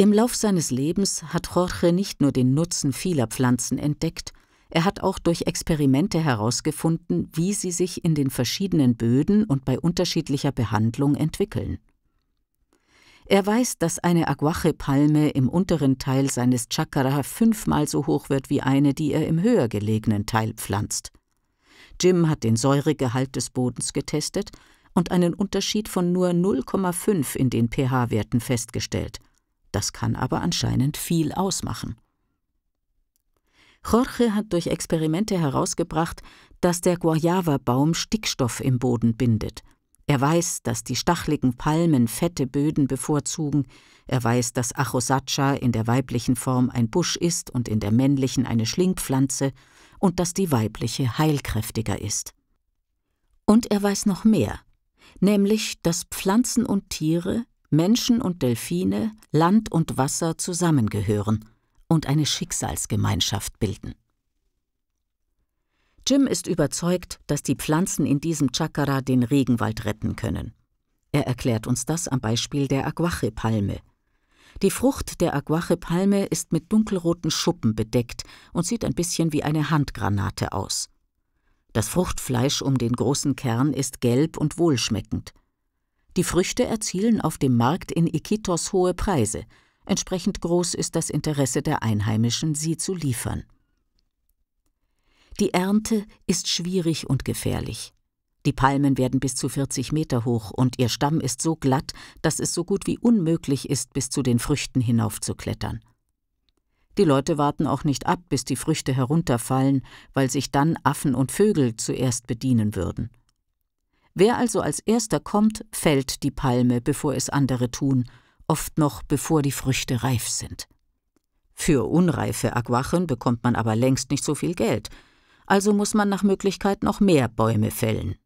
Im Lauf seines Lebens hat Jorge nicht nur den Nutzen vieler Pflanzen entdeckt, er hat auch durch Experimente herausgefunden, wie sie sich in den verschiedenen Böden und bei unterschiedlicher Behandlung entwickeln. Er weiß, dass eine Aguache-Palme im unteren Teil seines Chakra fünfmal so hoch wird wie eine, die er im höher gelegenen Teil pflanzt. Jim hat den Säuregehalt des Bodens getestet und einen Unterschied von nur 0,5 in den pH-Werten festgestellt – das kann aber anscheinend viel ausmachen. Jorge hat durch Experimente herausgebracht, dass der Guayava-Baum Stickstoff im Boden bindet. Er weiß, dass die stachligen Palmen fette Böden bevorzugen, er weiß, dass Achosacha in der weiblichen Form ein Busch ist und in der männlichen eine Schlingpflanze und dass die weibliche heilkräftiger ist. Und er weiß noch mehr, nämlich, dass Pflanzen und Tiere Menschen und Delfine, Land und Wasser zusammengehören und eine Schicksalsgemeinschaft bilden. Jim ist überzeugt, dass die Pflanzen in diesem Chakra den Regenwald retten können. Er erklärt uns das am Beispiel der Aguache-Palme. Die Frucht der Aguache-Palme ist mit dunkelroten Schuppen bedeckt und sieht ein bisschen wie eine Handgranate aus. Das Fruchtfleisch um den großen Kern ist gelb und wohlschmeckend. Die Früchte erzielen auf dem Markt in Iquitos hohe Preise. Entsprechend groß ist das Interesse der Einheimischen, sie zu liefern. Die Ernte ist schwierig und gefährlich. Die Palmen werden bis zu 40 Meter hoch und ihr Stamm ist so glatt, dass es so gut wie unmöglich ist, bis zu den Früchten hinaufzuklettern. Die Leute warten auch nicht ab, bis die Früchte herunterfallen, weil sich dann Affen und Vögel zuerst bedienen würden. Wer also als erster kommt, fällt die Palme, bevor es andere tun, oft noch bevor die Früchte reif sind. Für unreife Aguachen bekommt man aber längst nicht so viel Geld, also muss man nach Möglichkeit noch mehr Bäume fällen.